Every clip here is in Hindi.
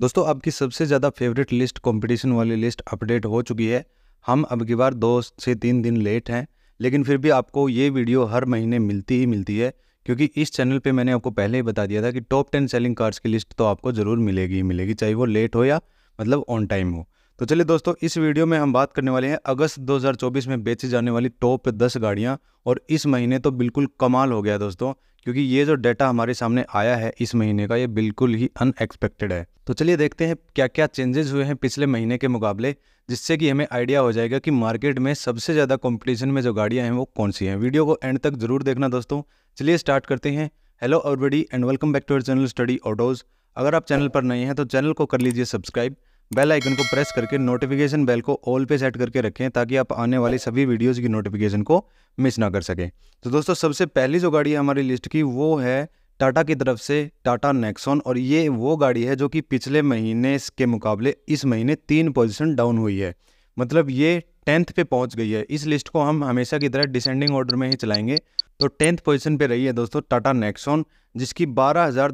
दोस्तों आपकी सबसे ज़्यादा फेवरेट लिस्ट कंपटीशन वाली लिस्ट अपडेट हो चुकी है हम अब की बार दो से तीन दिन लेट हैं लेकिन फिर भी आपको ये वीडियो हर महीने मिलती ही मिलती है क्योंकि इस चैनल पे मैंने आपको पहले ही बता दिया था कि टॉप टेन सेलिंग कार्ड्स की लिस्ट तो आपको ज़रूर मिलेगी ही मिलेगी चाहे वो लेट हो या मतलब ऑन टाइम हो तो चलिए दोस्तों इस वीडियो में हम बात करने वाले हैं अगस्त 2024 में बेची जाने वाली टॉप 10 गाड़ियां और इस महीने तो बिल्कुल कमाल हो गया दोस्तों क्योंकि ये जो डाटा हमारे सामने आया है इस महीने का ये बिल्कुल ही अनएक्सपेक्टेड है तो चलिए देखते हैं क्या क्या चेंजेस हुए हैं पिछले महीने के मुकाबले जिससे कि हमें आइडिया हो जाएगा कि मार्केट में सबसे ज़्यादा कॉम्पिटिशन में जो गाड़ियाँ हैं वो कौन सी हैं वीडियो को एंड तक ज़रूर देखना दोस्तों चलिए स्टार्ट करते हैं hello already and welcome back to our channel study autos अगर आप चैनल पर नए हैं तो चैनल को कर लीजिए सब्सक्राइब बेल आइकन को प्रेस करके नोटिफिकेशन बेल को ऑल पे सेट करके रखें ताकि आप आने वाली सभी वीडियोज़ की नोटिफिकेशन को मिस ना कर सकें तो दोस्तों सबसे पहली जो गाड़ी है हमारी लिस्ट की वो है टाटा की तरफ से टाटा नेक्सॉन और ये वो गाड़ी है जो कि पिछले महीने के मुकाबले इस महीने तीन पोजिशन डाउन हुई है मतलब ये टेंथ पे पहुंच गई है इस लिस्ट को हम हमेशा की तरह डिसेंडिंग ऑर्डर में ही चलाएंगे तो टेंथ पोजीशन पे रही है दोस्तों टाटा नेक्सॉन जिसकी बारह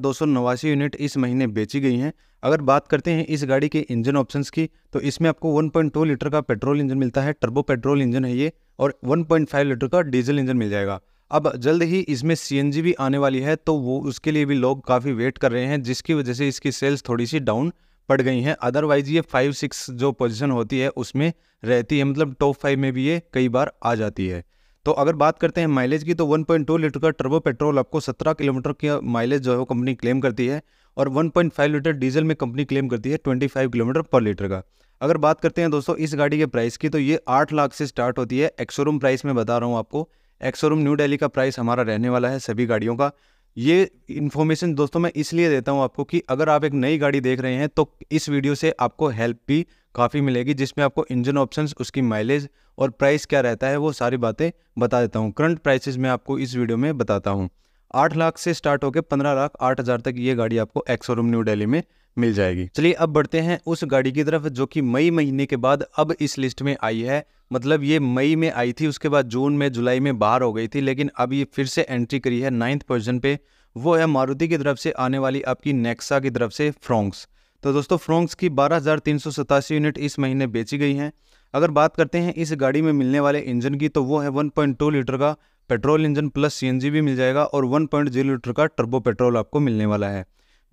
यूनिट इस महीने बेची गई हैं अगर बात करते हैं इस गाड़ी के इंजन ऑप्शंस की तो इसमें आपको 1.2 लीटर का पेट्रोल इंजन मिलता है टर्बो पेट्रोल इंजन है ये और 1.5 लीटर का डीजल इंजन मिल जाएगा अब जल्द ही इसमें सी भी आने वाली है तो वो उसके लिए भी लोग काफ़ी वेट कर रहे हैं जिसकी वजह से इसकी सेल्स थोड़ी सी डाउन पड़ गई हैं अदरवाइज ये फाइव सिक्स जो पोजिशन होती है उसमें रहती है मतलब टॉप फाइव में भी ये कई बार आ जाती है तो अगर बात करते हैं माइलेज की तो 1.2 लीटर का टर्बो पेट्रोल आपको 17 किलोमीटर की माइलेज जो है वो कंपनी क्लेम करती है और 1.5 लीटर डीजल में कंपनी क्लेम करती है 25 किलोमीटर पर लीटर का अगर बात करते हैं दोस्तों इस गाड़ी के प्राइस की तो ये आठ लाख से स्टार्ट होती है एक्सोरूम प्राइस में बता रहा हूँ आपको एक्सोरूम न्यू डेली का प्राइस हमारा रहने वाला है सभी गाड़ियों का ये इन्फॉर्मेशन दोस्तों मैं इसलिए देता हूँ आपको कि अगर आप एक नई गाड़ी देख रहे हैं तो इस वीडियो से आपको हेल्प भी काफ़ी मिलेगी जिसमें आपको इंजन ऑप्शंस उसकी माइलेज और प्राइस क्या रहता है वो सारी बातें बता देता हूँ करंट प्राइसेस मैं आपको इस वीडियो में बताता हूँ आठ लाख से स्टार्ट होकर पंद्रह लाख आठ हज़ार तक ये गाड़ी आपको एक्सोरूम न्यू डेली में मिल जाएगी चलिए अब बढ़ते हैं उस गाड़ी की तरफ जो कि मई महीने के बाद अब इस लिस्ट में आई है मतलब ये मई में आई थी उसके बाद जून में जुलाई में बाहर हो गई थी लेकिन अब ये फिर से एंट्री करी है नाइन्थ पोजिशन पर वो है मारुति की तरफ से आने वाली आपकी नेक्सा की तरफ से फ्रोंक्स तो दोस्तों फ्रोंक्स की बारह यूनिट इस महीने बेची गई हैं अगर बात करते हैं इस गाड़ी में मिलने वाले इंजन की तो वो है 1.2 लीटर का पेट्रोल इंजन प्लस सीएनजी भी मिल जाएगा और 1.0 लीटर का टर्बो पेट्रोल आपको मिलने वाला है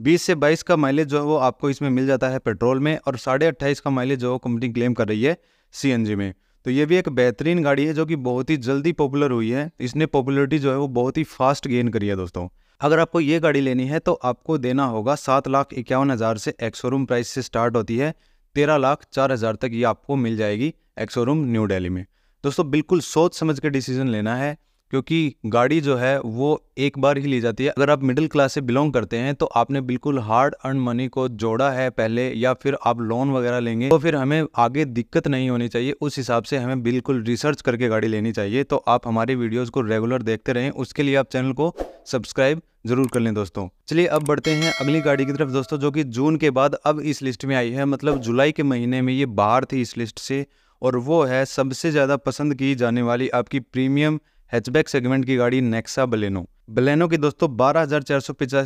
20 से 22 का माइलेज जो है वो आपको इसमें मिल जाता है पेट्रोल में और साढ़े अट्ठाईस का माइलेज जो कंपनी क्लेम कर रही है सी में तो ये भी एक बेहतरीन गाड़ी है जो कि बहुत ही जल्दी पॉपुलर हुई है इसने पॉपुलरिटी जो है वो बहुत ही फास्ट गेन करी है दोस्तों अगर आपको ये गाड़ी लेनी है तो आपको देना होगा सात लाख इक्यावन हज़ार से एक शोरूम प्राइस से स्टार्ट होती है तेरह लाख चार हज़ार तक ये आपको मिल जाएगी एक शोरूम न्यू दिल्ली में दोस्तों बिल्कुल सोच समझ के डिसीजन लेना है क्योंकि गाड़ी जो है वो एक बार ही ली जाती है अगर आप मिडिल क्लास से बिलोंग करते हैं तो आपने बिल्कुल हार्ड अर्न मनी को जोड़ा है पहले या फिर आप लोन वगैरह लेंगे तो फिर हमें आगे दिक्कत नहीं होनी चाहिए उस हिसाब से हमें बिल्कुल रिसर्च करके गाड़ी लेनी चाहिए तो आप हमारे वीडियोज़ को रेगुलर देखते रहें उसके लिए आप चैनल को सब्सक्राइब जरूर कर लें दोस्तों चलिए अब बढ़ते हैं अगली गाड़ी की तरफ दोस्तों जो कि जून के बाद अब इस लिस्ट में आई है मतलब जुलाई के महीने में ये बाहर थी इस लिस्ट से और वो है सबसे ज़्यादा पसंद की जाने वाली आपकी प्रीमियम हैचबैक सेगमेंट की गाड़ी नेक्सा बलेनो बलेनो की दोस्तों बारह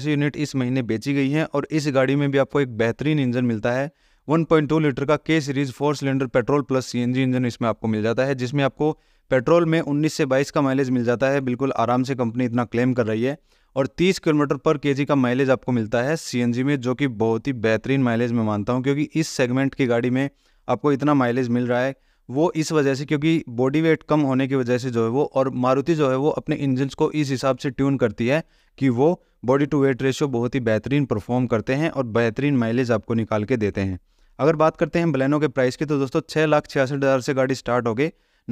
यूनिट इस महीने बेची गई है और इस गाड़ी में भी आपको एक बेहतरीन इंजन मिलता है 1.2 लीटर का K series four cylinder petrol plus CNG engine इसमें आपको मिल जाता है जिसमें आपको पेट्रोल में 19 से 22 का माइलेज मिल जाता है बिल्कुल आराम से कंपनी इतना क्लेम कर रही है और 30 किलोमीटर पर केजी का माइलेज आपको मिलता है सीएनजी में जो कि बहुत ही बेहतरीन माइलेज मैं मानता हूँ क्योंकि इस सेगमेंट की गाड़ी में आपको इतना माइलेज मिल रहा है वो इस वजह से क्योंकि बॉडी वेट कम होने की वजह से जो है वो और मारुति जो है वो अपने इंजन को इस हिसाब से ट्यून करती है कि वो बॉडी टू वेट रेशियो बहुत ही बेहतरीन परफॉर्म करते हैं और बेहतरीन माइलेज आपको निकाल के देते हैं अगर बात करते हैं बलैनो के प्राइस की तो दोस्तों छः लाख छियासठ हज़ार से गाड़ी स्टार्ट हो गई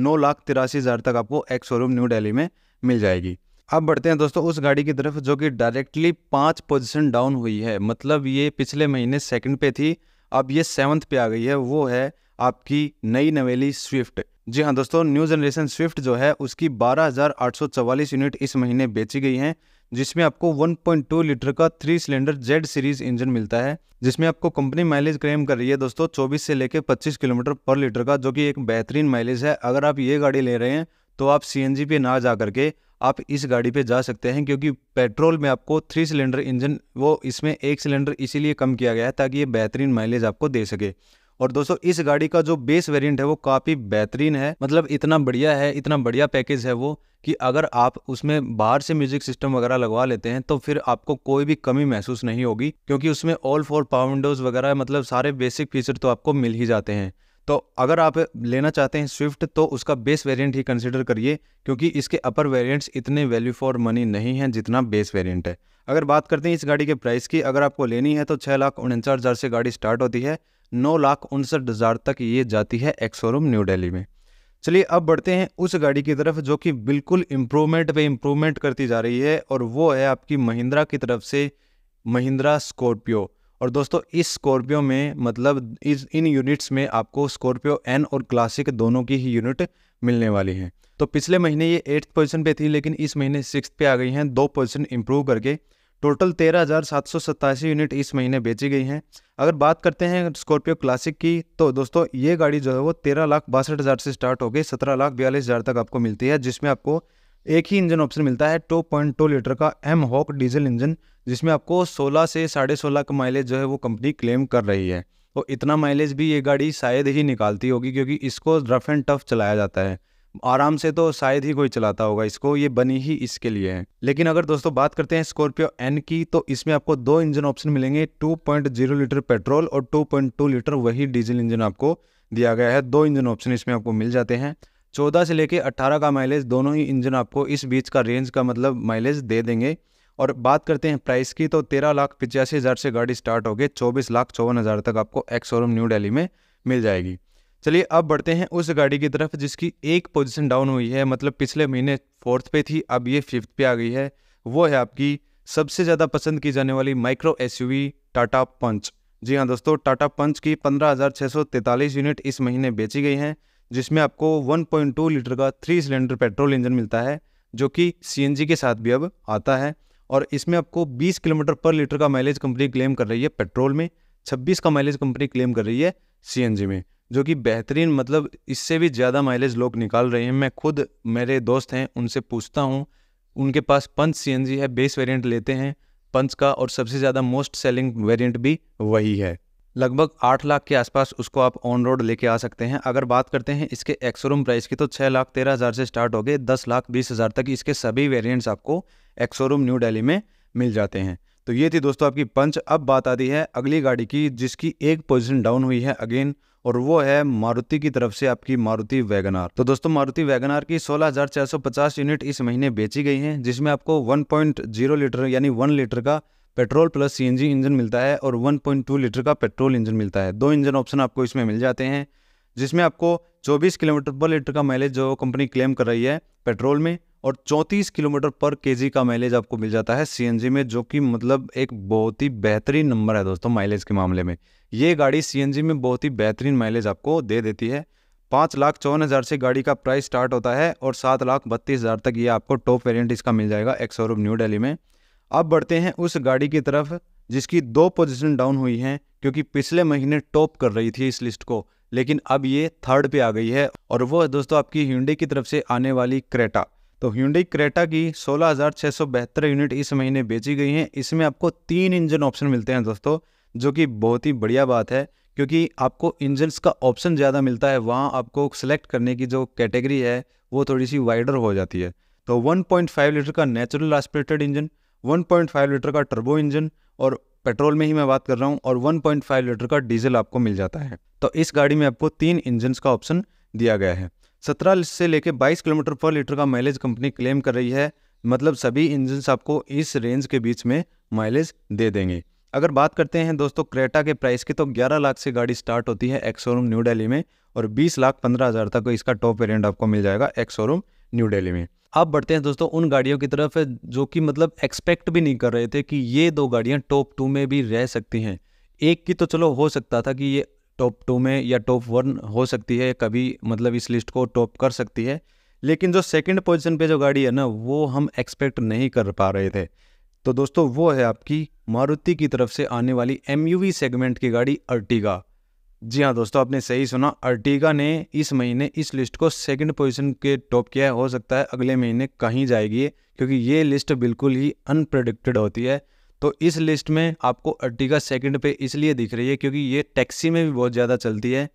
नौ लाख तिरासी हज़ार तक आपको एक शोरूम न्यू दिल्ली में मिल जाएगी अब बढ़ते हैं दोस्तों उस गाड़ी की तरफ जो कि डायरेक्टली पाँच पोजिशन डाउन हुई है मतलब ये पिछले महीने सेकेंड पे थी अब ये सेवन्थ पे आ गई है वो है आपकी नई नवेली स्विफ्ट जी हाँ दोस्तों न्यू जनरेशन स्विफ्ट जो है उसकी 12,844 यूनिट इस महीने बेची गई हैं जिसमें आपको 1.2 लीटर का three cylinder Z series engine मिलता है जिसमें आपको कंपनी माइलेज क्लेम कर रही है दोस्तों 24 से लेकर 25 किलोमीटर पर लीटर का जो कि एक बेहतरीन माइलेज है अगर आप ये गाड़ी ले रहे हैं तो आप सी पे ना जा करके आप इस गाड़ी पे जा सकते हैं क्योंकि पेट्रोल में आपको थ्री सिलेंडर इंजन वो इसमें एक सिलेंडर इसीलिए कम किया गया है ताकि ये बेहतरीन माइलेज आपको दे सके और दोस्तों इस गाड़ी का जो बेस वेरिएंट है वो काफ़ी बेहतरीन है मतलब इतना बढ़िया है इतना बढ़िया पैकेज है वो कि अगर आप उसमें बाहर से म्यूजिक सिस्टम वगैरह लगवा लेते हैं तो फिर आपको कोई भी कमी महसूस नहीं होगी क्योंकि उसमें ऑल फोर पावर विंडोज़ वगैरह मतलब सारे बेसिक फीचर तो आपको मिल ही जाते हैं तो अगर आप लेना चाहते हैं स्विफ्ट तो उसका बेस वेरिएंट ही कंसिडर करिए क्योंकि इसके अपर वेरिएंट्स इतने वैल्यू फॉर मनी नहीं हैं जितना बेस वेरिएंट है अगर बात करते हैं इस गाड़ी के प्राइस की अगर आपको लेनी है तो छः लाख उनचास हज़ार से गाड़ी स्टार्ट होती है नौ लाख उनसठ हज़ार तक ये जाती है एक्सोरूम न्यू दिल्ली में चलिए अब बढ़ते हैं उस गाड़ी की तरफ जो कि बिल्कुल इम्प्रूवमेंट पे इम्प्रूवमेंट करती जा रही है और वो है आपकी महिंद्रा की तरफ से महिंद्रा स्कॉर्पियो और दोस्तों इस स्कॉर्पियो में मतलब इस इन यूनिट्स में आपको स्कॉर्पियो एन और क्लासिक दोनों की ही यूनिट मिलने वाली हैं तो पिछले महीने ये एट्थ पोजिशन पे थी लेकिन इस महीने सिक्स पे आ गई हैं दो पोजिशन इम्प्रूव करके टोटल तेरह हज़ार सात सौ सत्तासी यूनिट इस महीने बेची गई हैं अगर बात करते हैं स्कॉर्पियो क्लासिक की तो दोस्तों ये गाड़ी जो है वो तेरह लाख बासठ हज़ार से स्टार्ट हो गई सत्रह लाख बयालीस हज़ार तक आपको मिलती है जिसमें आपको एक ही इंजन ऑप्शन मिलता है टू पॉइंट टू लीटर का एम हॉक डीजल इंजन जिसमें आपको सोलह से साढ़े सोलह का माइलेज जो है वो कंपनी क्लेम कर रही है तो इतना माइलेज भी ये गाड़ी शायद ही निकालती होगी क्योंकि इसको रफ एंड टफ चलाया जाता है आराम से तो शायद ही कोई चलाता होगा इसको ये बनी ही इसके लिए है लेकिन अगर दोस्तों बात करते हैं स्कॉर्पियो एन की तो इसमें आपको दो इंजन ऑप्शन मिलेंगे 2.0 लीटर पेट्रोल और 2.2 लीटर वही डीजल इंजन आपको दिया गया है दो इंजन ऑप्शन इसमें आपको मिल जाते हैं चौदह से लेके अट्ठारह का माइलेज दोनों ही इंजन आपको इस बीच का रेंज का मतलब माइलेज दे देंगे और बात करते हैं प्राइस की तो तेरह लाख पिचासी हज़ार से गाड़ी स्टार्ट होगी चौबीस लाख चौवन हज़ार तक आपको एक्स शोरूम न्यू डेली में मिल जाएगी चलिए अब बढ़ते हैं उस गाड़ी की तरफ जिसकी एक पोजीशन डाउन हुई है मतलब पिछले महीने फोर्थ पे थी अब ये फिफ्थ पे आ गई है वो है आपकी सबसे ज़्यादा पसंद की जाने वाली माइक्रो एसयूवी टाटा पंच जी हाँ दोस्तों टाटा पंच की पंद्रह यूनिट इस महीने बेची गई हैं जिसमें आपको 1.2 लीटर का थ्री सिलेंडर पेट्रोल इंजन मिलता है जो कि सी के साथ भी अब आता है और इसमें आपको 20 किलोमीटर पर लीटर का माइलेज कंपनी क्लेम कर रही है पेट्रोल में छब्बीस का माइलेज कंपनी क्लेम कर रही है सी में जो कि बेहतरीन मतलब इससे भी ज़्यादा माइलेज लोग निकाल रहे हैं मैं खुद मेरे दोस्त हैं उनसे पूछता हूँ उनके पास पंच सी है बेस वेरियंट लेते हैं पंच का और सबसे ज़्यादा मोस्ट सेलिंग वेरियंट भी वही है लगभग आठ लाख के आसपास उसको आप ऑन रोड लेके आ सकते हैं अगर बात करते हैं इसके एक्सोरूम प्राइस की तो छः लाख तेरह हज़ार से स्टार्ट हो गए दस लाख बीस हज़ार तक इसके सभी वेरिएंट्स आपको एक्सोरूम न्यू दिल्ली में मिल जाते हैं तो ये थी दोस्तों आपकी पंच अब बात आती है अगली गाड़ी की जिसकी एक पोजीशन डाउन हुई है अगेन और वो है मारुति की तरफ से आपकी मारुति वैगनार तो दोस्तों मारुति वैगनार की 16,450 यूनिट इस महीने बेची गई हैं जिसमें आपको 1.0 लीटर यानी 1 लीटर का पेट्रोल प्लस सीएनजी इंजन मिलता है और 1.2 लीटर का पेट्रोल इंजन मिलता है दो इंजन ऑप्शन आपको इसमें मिल जाते हैं जिसमें आपको चौबीस किलोमीटर पर लीटर का माइलेज जो कंपनी क्लेम कर रही है पेट्रोल में और 34 किलोमीटर पर केजी का माइलेज आपको मिल जाता है सीएनजी में जो कि मतलब एक बहुत ही बेहतरीन नंबर है दोस्तों माइलेज के मामले में ये गाड़ी सीएनजी में बहुत ही बेहतरीन माइलेज आपको दे देती है पाँच लाख चौवन हज़ार से गाड़ी का प्राइस स्टार्ट होता है और सात लाख बत्तीस हज़ार तक ये आपको टॉप वेरियंट इसका मिल जाएगा एक्सोरूप न्यू डेली में अब बढ़ते हैं उस गाड़ी की तरफ जिसकी दो पोजीशन डाउन हुई हैं क्योंकि पिछले महीने टॉप कर रही थी इस लिस्ट को लेकिन अब ये थर्ड पे आ गई है और वो दोस्तों आपकी हिंडी की तरफ से आने वाली क्रेटा तो ह्यूडई क्रेटा की सोलह यूनिट इस महीने बेची गई हैं इसमें आपको तीन इंजन ऑप्शन मिलते हैं दोस्तों जो कि बहुत ही बढ़िया बात है क्योंकि आपको इंजन्स का ऑप्शन ज़्यादा मिलता है वहाँ आपको सेलेक्ट करने की जो कैटेगरी है वो थोड़ी सी वाइडर हो जाती है तो 1.5 लीटर का नेचुरल एस्पिरेटेड इंजन 1.5 लीटर का टर्बो इंजन और पेट्रोल में ही मैं बात कर रहा हूँ और 1.5 लीटर का डीजल आपको मिल जाता है तो इस गाड़ी में आपको तीन इंजन्स का ऑप्शन दिया गया है सत्रह से लेकर बाईस किलोमीटर पर लीटर का माइलेज कंपनी क्लेम कर रही है मतलब सभी इंजन आपको इस रेंज के बीच में माइलेज दे देंगे अगर बात करते हैं दोस्तों क्रेटा के प्राइस की तो 11 लाख से गाड़ी स्टार्ट होती है एक्स शोरूम न्यू दिल्ली में और 20 लाख पंद्रह हज़ार तक इसका टॉप वेरिएंट आपको मिल जाएगा एक्स शोरूम न्यू दिल्ली में आप बढ़ते हैं दोस्तों उन गाड़ियों की तरफ जो कि मतलब एक्सपेक्ट भी नहीं कर रहे थे कि ये दो गाड़ियाँ टॉप टू में भी रह सकती हैं एक की तो चलो हो सकता था कि ये टॉप टू में या टॉप वन हो सकती है कभी मतलब इस लिस्ट को टॉप कर सकती है लेकिन जो सेकंड पोजीशन पे जो गाड़ी है ना वो हम एक्सपेक्ट नहीं कर पा रहे थे तो दोस्तों वो है आपकी मारुति की तरफ से आने वाली एम सेगमेंट की गाड़ी अर्टिगा जी हाँ दोस्तों आपने सही सुना अर्टिगा ने इस महीने इस लिस्ट को सेकंड पोजीशन के टॉप किया है हो सकता है अगले महीने कहीं जाएगी क्योंकि ये लिस्ट बिल्कुल ही अनप्रडिक्टेड होती है तो इस लिस्ट में आपको अर्टिगा सेकंड पे इसलिए दिख रही है क्योंकि ये टैक्सी में भी बहुत ज़्यादा चलती है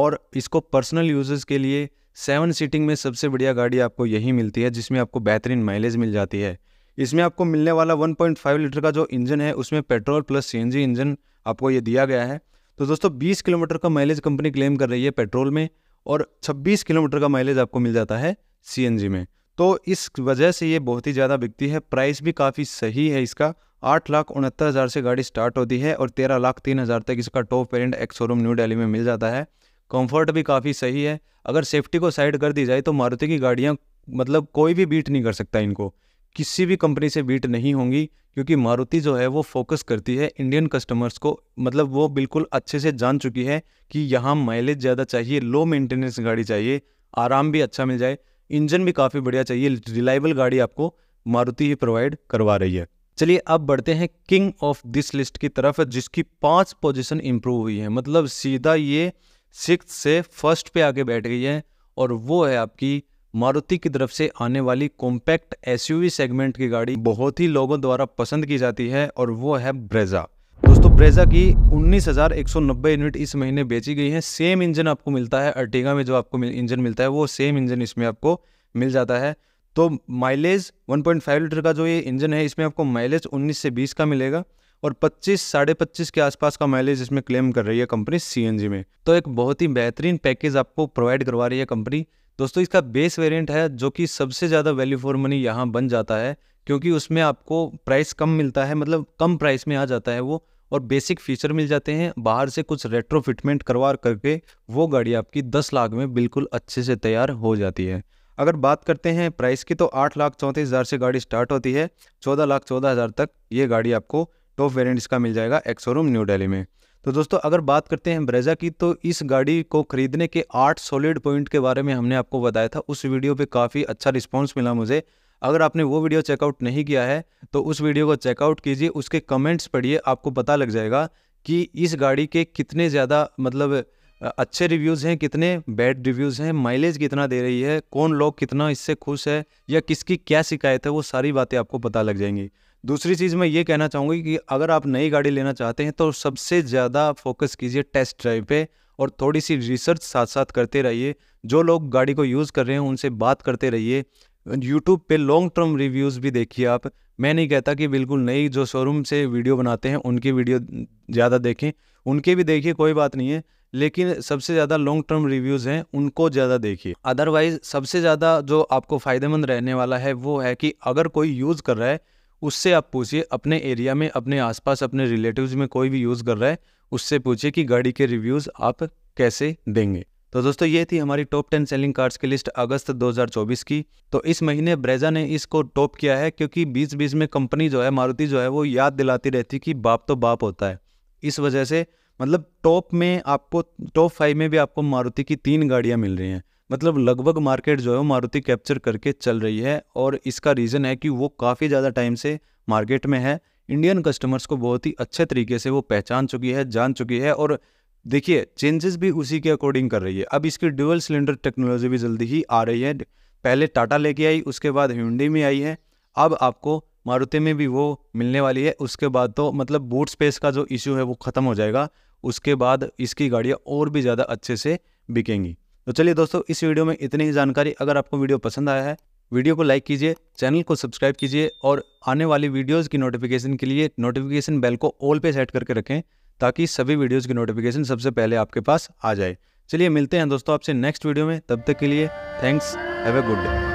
और इसको पर्सनल यूजेस के लिए सेवन सीटिंग में सबसे बढ़िया गाड़ी आपको यही मिलती है जिसमें आपको बेहतरीन माइलेज मिल जाती है इसमें आपको मिलने वाला 1.5 लीटर का जो इंजन है उसमें पेट्रोल प्लस सीएनजी इंजन आपको ये दिया गया है तो दोस्तों 20 किलोमीटर का माइलेज कंपनी क्लेम कर रही है पेट्रोल में और 26 किलोमीटर का माइलेज आपको मिल जाता है सीएनजी में तो इस वजह से ये बहुत ही ज़्यादा बिकती है प्राइस भी काफ़ी सही है इसका आठ लाख उनहत्तर हज़ार से गाड़ी स्टार्ट होती है और तेरह लाख तीन हज़ार तक इसका top parent ex showroom New Delhi में मिल जाता है कंफर्ट भी काफ़ी सही है अगर सेफ्टी को साइड कर दी जाए तो मारुति की गाड़ियाँ मतलब कोई भी बीट नहीं कर सकता इनको किसी भी कंपनी से बीट नहीं होंगी क्योंकि मारुति जो है वो फोकस करती है इंडियन कस्टमर्स को मतलब वो बिल्कुल अच्छे से जान चुकी है कि यहाँ माइलेज ज़्यादा चाहिए लो मेंटेनेंस गाड़ी चाहिए आराम भी अच्छा मिल जाए इंजन भी काफ़ी बढ़िया चाहिए रिलायबल गाड़ी आपको मारुति ही प्रोवाइड करवा रही है चलिए अब बढ़ते हैं किंग ऑफ दिस लिस्ट की तरफ जिसकी पांच पोजीशन इंप्रूव हुई है मतलब सीधा ये सिक्स से फर्स्ट पे आके बैठ गई है और वो है आपकी मारुति की तरफ से आने वाली कॉम्पैक्ट एसयूवी सेगमेंट की गाड़ी बहुत ही लोगों द्वारा पसंद की जाती है और वो है ब्रेजा दोस्तों ब्रेजा की 19,190 यूनिट इस महीने बेची गई है सेम इंजन आपको मिलता है अर्टिगा में जो आपको इंजन मिलता है वो सेम इंजन इसमें आपको मिल जाता है तो माइलेज 1.5 लीटर का जो ये इंजन है इसमें आपको माइलेज 19 से 20 का मिलेगा और 25 साढ़े पच्चीस के आसपास का माइलेज इसमें क्लेम कर रही है कंपनी सी में तो एक बहुत ही बेहतरीन पैकेज आपको प्रोवाइड करवा रही है कंपनी दोस्तों इसका बेस वेरियंट है जो कि सबसे ज़्यादा वैल्यू फॉर मनी यहाँ बन जाता है क्योंकि उसमें आपको प्राइस कम मिलता है मतलब कम प्राइस में आ जाता है वो और बेसिक फीचर मिल जाते हैं बाहर से कुछ रेट्रो फिटमेंट करवा करके वो गाड़ी आपकी दस लाख में बिल्कुल अच्छे से तैयार हो जाती है अगर बात करते हैं प्राइस की तो आठ लाख चौंतीस हज़ार से गाड़ी स्टार्ट होती है चौदह लाख चौदह हज़ार तक ये गाड़ी आपको टॉप वेरियंट्स का मिल जाएगा एक्सोरूम न्यू डेली में तो दोस्तों अगर बात करते हैं ब्रेजा की तो इस गाड़ी को खरीदने के आठ सॉलिड पॉइंट के बारे में हमने आपको बताया था उस वीडियो पे काफ़ी अच्छा रिस्पांस मिला मुझे अगर आपने वो वीडियो चेकआउट नहीं किया है तो उस वीडियो को चेकआउट कीजिए उसके कमेंट्स पढ़िए आपको पता लग जाएगा कि इस गाड़ी के कितने ज़्यादा मतलब अच्छे रिव्यूज़ हैं कितने बैड रिव्यूज़ हैं माइलेज कितना दे रही है कौन लोग कितना इससे खुश है या किसकी क्या शिकायत है वो सारी बातें आपको पता लग जाएंगी दूसरी चीज़ मैं ये कहना चाहूँगी कि अगर आप नई गाड़ी लेना चाहते हैं तो सबसे ज़्यादा फोकस कीजिए टेस्ट ड्राइव पे और थोड़ी सी रिसर्च साथ साथ करते रहिए जो लोग गाड़ी को यूज़ कर रहे हैं उनसे बात करते रहिए यूट्यूब पे लॉन्ग टर्म रिव्यूज़ भी देखिए आप मैं नहीं कहता कि बिल्कुल नई जो शोरूम से वीडियो बनाते हैं उनकी वीडियो ज़्यादा देखें उनके भी देखिए कोई बात नहीं है लेकिन सबसे ज़्यादा लॉन्ग टर्म रिव्यूज़ हैं उनको ज़्यादा देखिए अदरवाइज़ सबसे ज़्यादा जो आपको फ़ायदेमंद रहने वाला है वो है कि अगर कोई यूज़ कर रहा है उससे आप पूछिए अपने एरिया में अपने आसपास अपने रिलेटिव्स में कोई भी यूज़ कर रहा है उससे पूछिए कि गाड़ी के रिव्यूज़ आप कैसे देंगे तो दोस्तों ये थी हमारी टॉप टेन सेलिंग कार्ड्स की लिस्ट अगस्त 2024 की तो इस महीने ब्रेजा ने इसको टॉप किया है क्योंकि बीच बीच में कंपनी जो है मारुति जो है वो याद दिलाती रहती कि बाप तो बाप होता है इस वजह से मतलब टॉप में आपको टॉप फाइव में भी आपको मारुति की तीन गाड़ियाँ मिल रही हैं मतलब लगभग मार्केट जो है वो मारुति कैप्चर करके चल रही है और इसका रीज़न है कि वो काफ़ी ज़्यादा टाइम से मार्केट में है इंडियन कस्टमर्स को बहुत ही अच्छे तरीके से वो पहचान चुकी है जान चुकी है और देखिए चेंजेस भी उसी के अकॉर्डिंग कर रही है अब इसकी ड्यूअल सिलेंडर टेक्नोलॉजी भी जल्दी ही आ रही है पहले टाटा लेके आई उसके बाद ह्यूंडी में आई है अब आपको मारुति में भी वो मिलने वाली है उसके बाद तो मतलब बूट स्पेस का जो इशू है वो ख़त्म हो जाएगा उसके बाद इसकी गाड़ियाँ और भी ज़्यादा अच्छे से बिकेंगी तो चलिए दोस्तों इस वीडियो में इतनी ही जानकारी अगर आपको वीडियो पसंद आया है वीडियो को लाइक कीजिए चैनल को सब्सक्राइब कीजिए और आने वाली वीडियोज़ की नोटिफिकेशन के लिए नोटिफिकेशन बेल को ऑल पे सेट करके रखें ताकि सभी वीडियोज़ की नोटिफिकेशन सबसे पहले आपके पास आ जाए चलिए मिलते हैं दोस्तों आपसे नेक्स्ट वीडियो में तब तक के लिए thanks have a good day